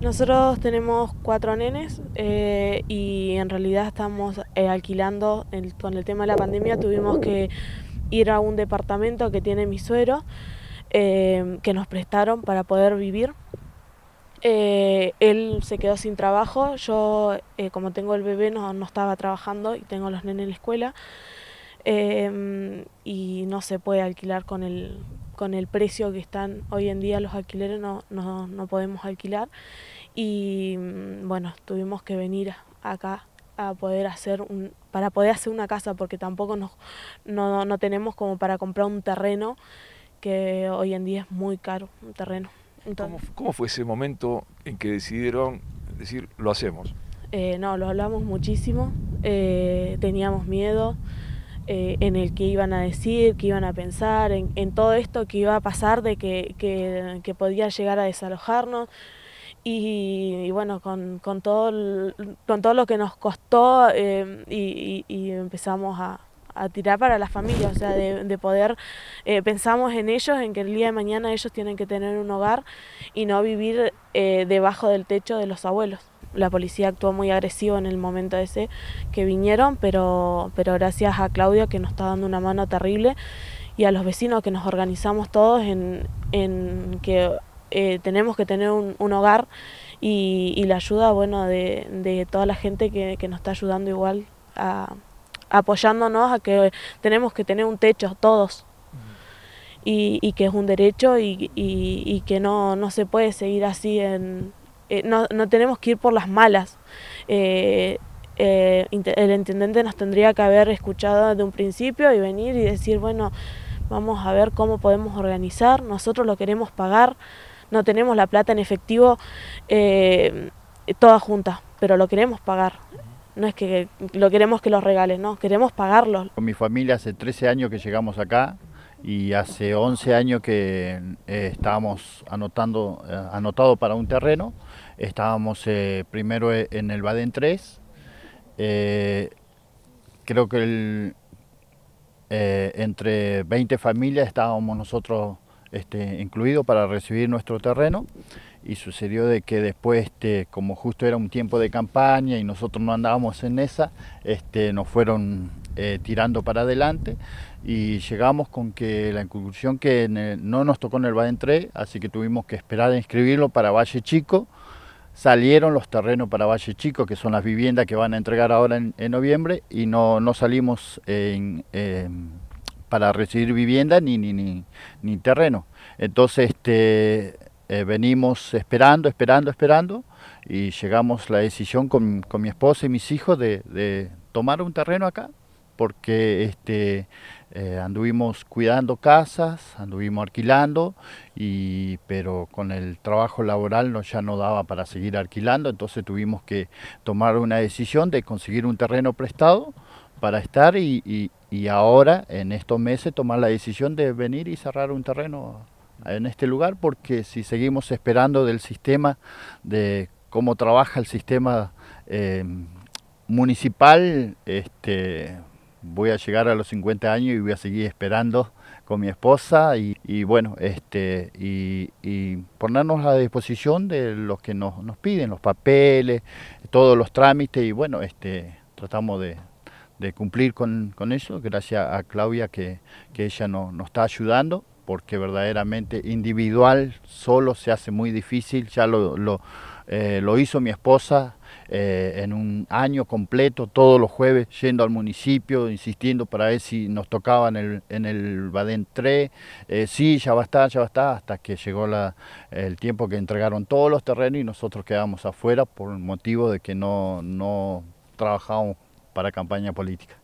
Nosotros tenemos cuatro nenes eh, y en realidad estamos eh, alquilando, con el tema de la pandemia tuvimos que ir a un departamento que tiene mi suero, eh, que nos prestaron para poder vivir. él se quedó sin trabajo, yo como tengo el bebé no, no estaba trabajando y tengo los nenes en la escuela y no se puede alquilar con él con el precio que están hoy en día los alquileres no, no, podemos alquilar y mm, bueno, tuvimos que venir acá a poder hacer un, para poder hacer una casa porque tampoco nos, no, no tenemos como para comprar un terreno que hoy en día es muy caro un terreno. Entonces, ¿Cómo, fue ese momento en que decidieron decir lo hacemos? Eh, no, lo hablamos muchísimo, eh, teníamos miedo, eh, en el que iban a decir, que iban a pensar, en, todo esto que iba a pasar, de que, que, podía llegar a desalojarnos. Y, bueno, con, con, todo con todo lo que nos costó eh, y, empezamos a, tirar para las familia, o sea, de, poder, eh, pensamos en ellos, en que el día de mañana ellos tienen que tener un hogar y no vivir debajo del techo de los abuelos la policía actuó muy agresivo en el momento ese que vinieron, pero, pero gracias a Claudio que nos está dando una mano terrible y a los vecinos que nos organizamos todos en, en que eh, tenemos que tener un, hogar y, la ayuda bueno de, de toda la gente que, nos está ayudando igual a apoyándonos a que tenemos que tener un techo todos y, que es un derecho y, y que no, no se puede seguir así en, eh, no, no, tenemos que ir por las malas. Eh, eh, el intendente nos tendría que haber escuchado desde un principio y venir y decir, bueno, vamos a ver cómo podemos organizar, nosotros lo queremos pagar, no tenemos la plata en efectivo toda junta, pero lo queremos pagar. No es que lo queremos que los regales, no, queremos pagarlo. Con mi familia hace 13 años que llegamos acá, y hace 11 años que eh, estábamos anotando, eh, anotado para un terreno. Estábamos eh, primero en el Baden 3. creo que entre 20 familias estábamos nosotros este, incluidos para recibir nuestro terreno y sucedió de que después, este, como justo era un tiempo de campaña y nosotros no andábamos en esa, este, nos fueron tirando para adelante y llegamos con que la incursión que no nos tocó en el Valle así que tuvimos que esperar a inscribirlo para Valle Chico. Salieron los terrenos para Valle Chico, que son las viviendas que van a entregar ahora en, noviembre, y no, no salimos eh, eh, para recibir vivienda ni, ni, terreno. Entonces este, eh, venimos esperando, esperando, esperando, y llegamos la decisión con, mi esposa y mis hijos de tomar un terreno acá porque este, eh, anduvimos cuidando casas, anduvimos alquilando, pero con el trabajo laboral ya no daba para seguir alquilando, entonces tuvimos que tomar una decisión de conseguir un terreno prestado para estar y, ahora en estos meses tomar la decisión de venir y cerrar un terreno en este lugar porque si seguimos esperando del sistema, de cómo trabaja el sistema eh, municipal, este, voy a llegar a los 50 años y voy a seguir esperando con mi esposa y, bueno, este, y, ponernos a disposición de los que nos, nos, piden, los papeles, todos los trámites y bueno, este, tratamos de, cumplir con, eso, gracias a Claudia que, ella nos está ayudando porque verdaderamente individual, solo se hace muy difícil, ya lo, lo eh, hizo mi esposa eh, en un año completo, todos los jueves yendo al municipio, insistiendo para ver si nos tocaban en el, en el Badén 3, eh, sí, ya va a estar, ya va a estar, hasta que llegó el tiempo que entregaron todos los terrenos y nosotros quedamos afuera por el motivo de que no, no trabajábamos para campaña política.